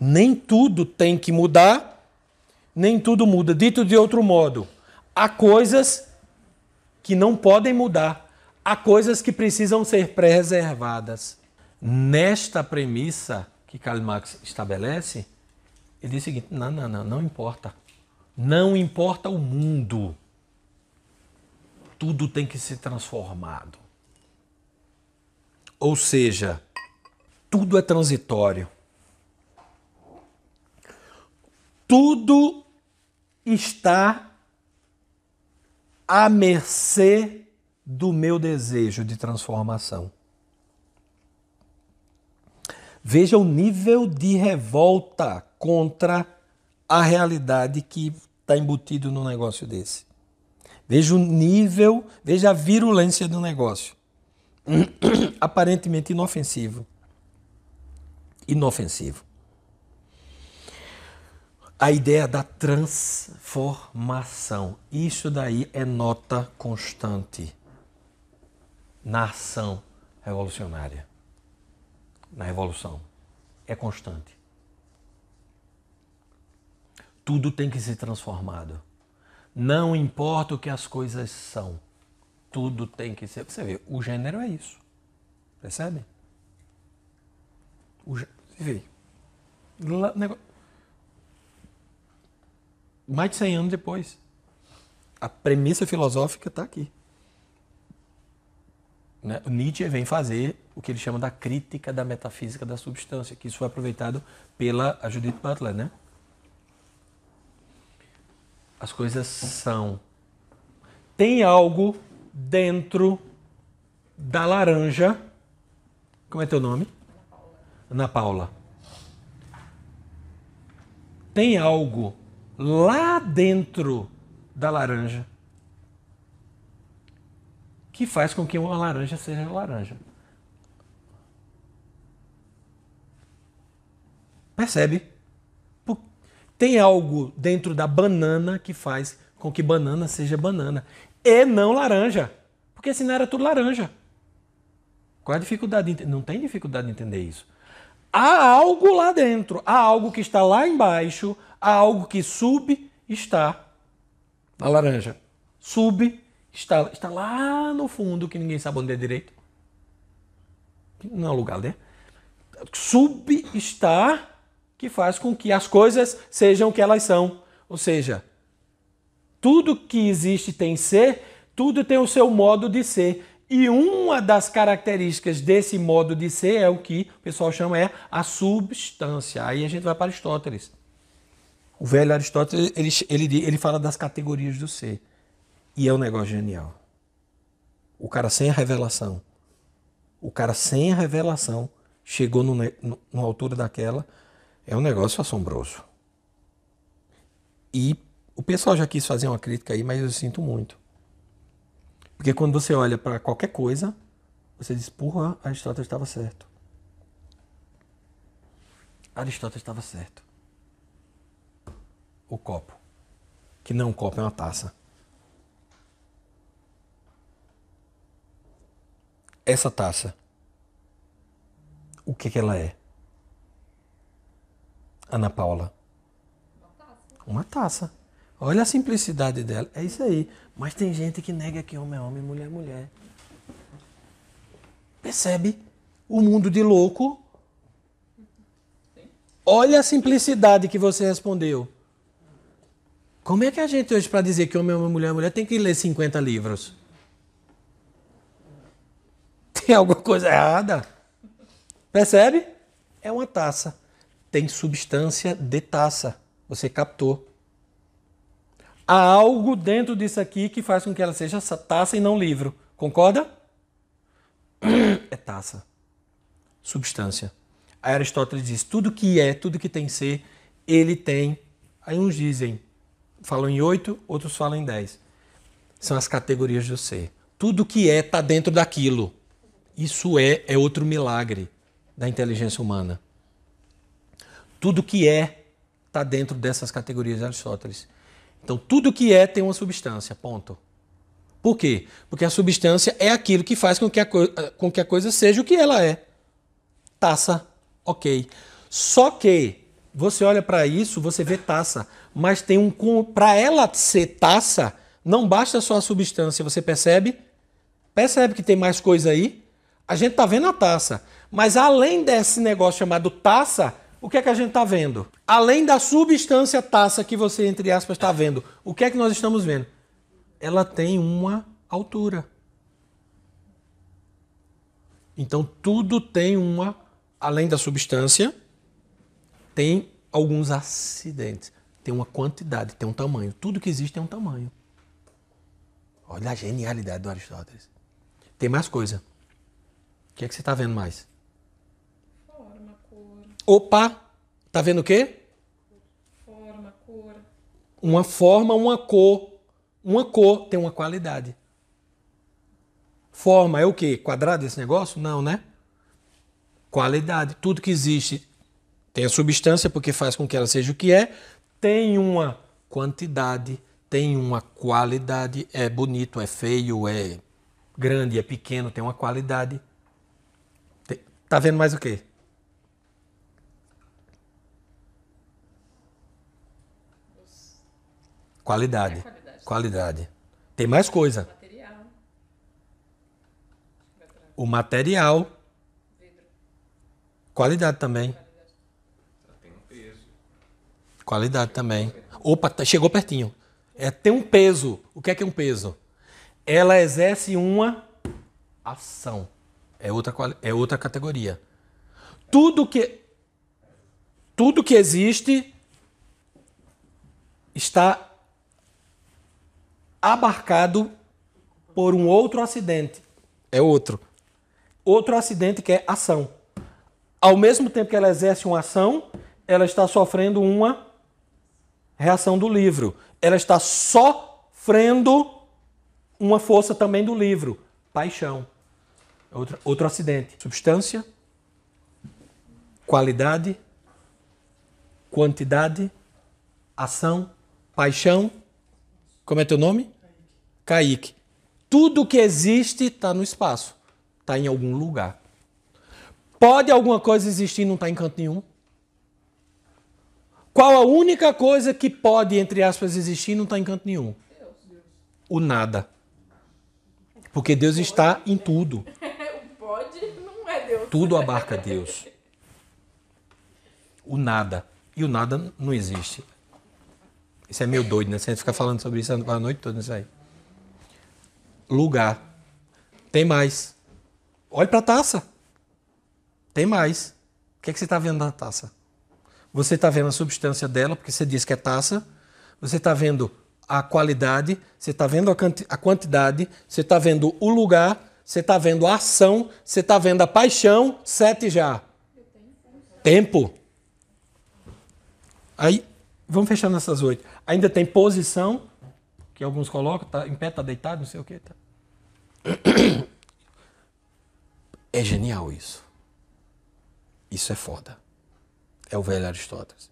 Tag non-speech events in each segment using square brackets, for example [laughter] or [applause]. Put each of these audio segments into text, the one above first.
Nem tudo tem que mudar, nem tudo muda. Dito de outro modo, há coisas que não podem mudar, há coisas que precisam ser preservadas. Nesta premissa que Karl Marx estabelece, ele diz o seguinte: não, não, não, não importa. Não importa o mundo. Tudo tem que ser transformado. Ou seja, tudo é transitório. tudo está à mercê do meu desejo de transformação. Veja o nível de revolta contra a realidade que está embutido num negócio desse. Veja o nível, veja a virulência do negócio. [clears throat] Aparentemente inofensivo. Inofensivo a ideia da transformação. Isso daí é nota constante na ação revolucionária, na revolução. É constante. Tudo tem que ser transformado. Não importa o que as coisas são, tudo tem que ser. Você vê, o gênero é isso. Percebe? O gê... Você vê. negócio mais de 100 anos depois. A premissa filosófica está aqui. Né? O Nietzsche vem fazer o que ele chama da crítica da metafísica da substância, que isso foi aproveitado pela Judith Butler, né? As coisas são. Tem algo dentro da laranja. Como é teu nome? Ana Paula. Ana Paula. Tem algo lá dentro da laranja que faz com que uma laranja seja laranja. Percebe? Tem algo dentro da banana que faz com que banana seja banana e não laranja. Porque senão era tudo laranja. Qual é a dificuldade? Não tem dificuldade de entender isso. Há algo lá dentro, há algo que está lá embaixo, a algo que sub está na laranja. Sub está, está lá no fundo, que ninguém sabe onde é direito. Não é o lugar, né? Sub está que faz com que as coisas sejam o que elas são. Ou seja, tudo que existe tem ser, tudo tem o seu modo de ser. E uma das características desse modo de ser é o que o pessoal chama é a substância. Aí a gente vai para Aristóteles. O velho Aristóteles ele, ele, ele fala das categorias do ser. E é um negócio genial. O cara sem a revelação. O cara sem a revelação chegou no, no, numa altura daquela. É um negócio assombroso. E o pessoal já quis fazer uma crítica aí, mas eu sinto muito. Porque quando você olha para qualquer coisa, você diz, porra, Aristóteles estava certo. Aristóteles estava certo o copo, que não um copo, é uma taça. Essa taça, o que, que ela é? Ana Paula? Uma taça. Uma taça. Olha a simplicidade dela. É isso aí. Mas tem gente que nega que homem é homem, mulher é mulher. Percebe? O mundo de louco. Olha a simplicidade que você respondeu. Como é que a gente hoje, para dizer que homem é uma mulher, é mulher, tem que ler 50 livros? Tem alguma coisa errada. Percebe? É uma taça. Tem substância de taça. Você captou. Há algo dentro disso aqui que faz com que ela seja taça e não livro. Concorda? É taça. Substância. Aí Aristóteles diz: tudo que é, tudo que tem ser, ele tem. Aí uns dizem falam em oito, outros falam em dez. São as categorias do ser. Tudo que é está dentro daquilo. Isso é, é outro milagre da inteligência humana. Tudo que é está dentro dessas categorias de Aristóteles. Então, tudo que é tem uma substância, ponto. Por quê? Porque a substância é aquilo que faz com que a, eh, com que a coisa seja o que ela é. Taça, ok. Só que você olha para isso, você vê taça, mas tem um para ela ser taça, não basta só a substância, você percebe? Percebe que tem mais coisa aí? A gente tá vendo a taça, mas além desse negócio chamado taça, o que é que a gente está vendo? Além da substância taça que você, entre aspas, está vendo, o que é que nós estamos vendo? Ela tem uma altura. Então tudo tem uma, além da substância, tem alguns acidentes. Tem uma quantidade, tem um tamanho. Tudo que existe tem um tamanho. Olha a genialidade do Aristóteles. Tem mais coisa. O que é que você está vendo mais? Forma, cor. Opa! está vendo o quê? Forma, cor. Uma forma, uma cor. Uma cor tem uma qualidade. Forma é o quê? Quadrado esse negócio? Não, né? Qualidade. Tudo que existe tem a substância porque faz com que ela seja o que é, tem uma quantidade, tem uma qualidade, é bonito, é feio, é grande, é pequeno, tem uma qualidade. Tá vendo mais o quê? Qualidade. É qualidade. qualidade. Tem mais coisa. Material. O material. Qualidade também. Qualidade. Qualidade também. Opa, tá, chegou pertinho. É, tem um peso. O que é que é um peso? Ela exerce uma ação. É outra, é outra categoria. Tudo que, tudo que existe está abarcado por um outro acidente. É outro. Outro acidente que é ação. Ao mesmo tempo que ela exerce uma ação, ela está sofrendo uma reação do livro. Ela está sofrendo uma força também do livro, paixão. Outro, outro acidente. Substância, qualidade, quantidade, ação, paixão. Como é teu nome? Kaique. Tudo que existe está no espaço, está em algum lugar. Pode alguma coisa existir e não estar tá em canto nenhum? Qual a única coisa que pode, entre aspas, existir e não está em canto nenhum? O nada. Porque Deus está em tudo. [laughs] Pode não é Deus. Tudo abarca Deus. O nada. E o nada não existe. Isso é meio doido, né? Você fica falando sobre isso a noite toda, isso aí. Lugar. Tem mais. Olhe para a taça. Tem mais. O que, é que você está vendo na taça? Você está vendo a substância dela, porque você diz que é taça. Você está vendo a qualidade, você está vendo a, a quantidade, você está vendo o lugar, você está vendo a ação, você está vendo a paixão, sete já. Tempo. Aí, vamos fechar nessas oito. Ainda tem posição, que alguns colocam, tá, em pé, está deitado, não sei o que. Tá. É genial isso. Isso é foda. É o velho Aristóteles.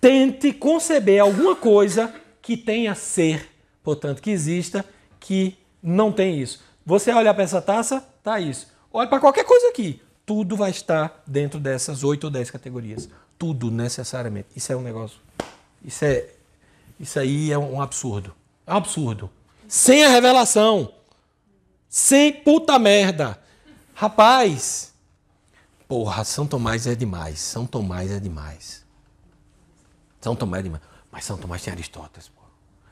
Tente conceber alguma coisa que tenha ser, portanto, que exista, que não tem isso. Você olhar para essa taça, tá isso. Olha para qualquer coisa aqui, tudo vai estar dentro dessas oito ou dez categorias. Tudo necessariamente. Isso é um negócio. Isso é isso aí é um absurdo. É um absurdo. Sem a revelação. Sem puta merda. Rapaz, Porra, São Tomás é demais. São Tomás é demais. São Tomás é demais. Mas São Tomás tem Aristóteles,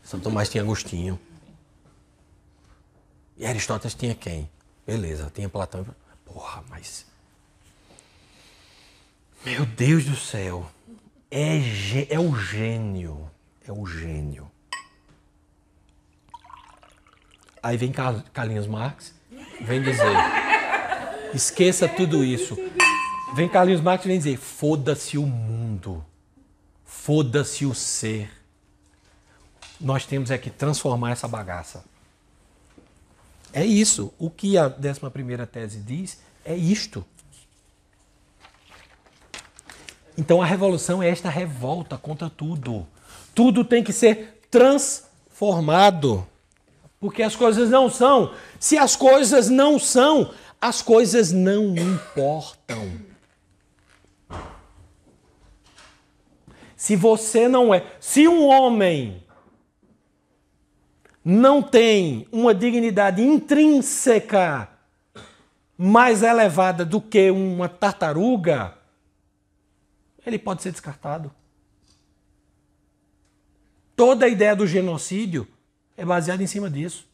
São Tomás tem Agostinho. E Aristóteles tinha quem? Beleza, tinha Platão. Porra, mas. Meu Deus do céu. É, é o gênio. É o gênio. Aí vem Carlinhos Marx, vem dizer: esqueça tudo isso. Vem Carlos Marx e vem dizer: foda-se o mundo, foda-se o ser. Nós temos é que transformar essa bagaça. É isso. O que a 11 tese diz é isto. Então a revolução é esta revolta contra tudo. Tudo tem que ser transformado. Porque as coisas não são. Se as coisas não são, as coisas não importam. Se você não é, se um homem não tem uma dignidade intrínseca mais elevada do que uma tartaruga, ele pode ser descartado. Toda a ideia do genocídio é baseada em cima disso.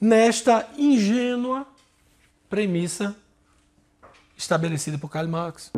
Nesta ingênua premissa estabelecida por Karl Marx.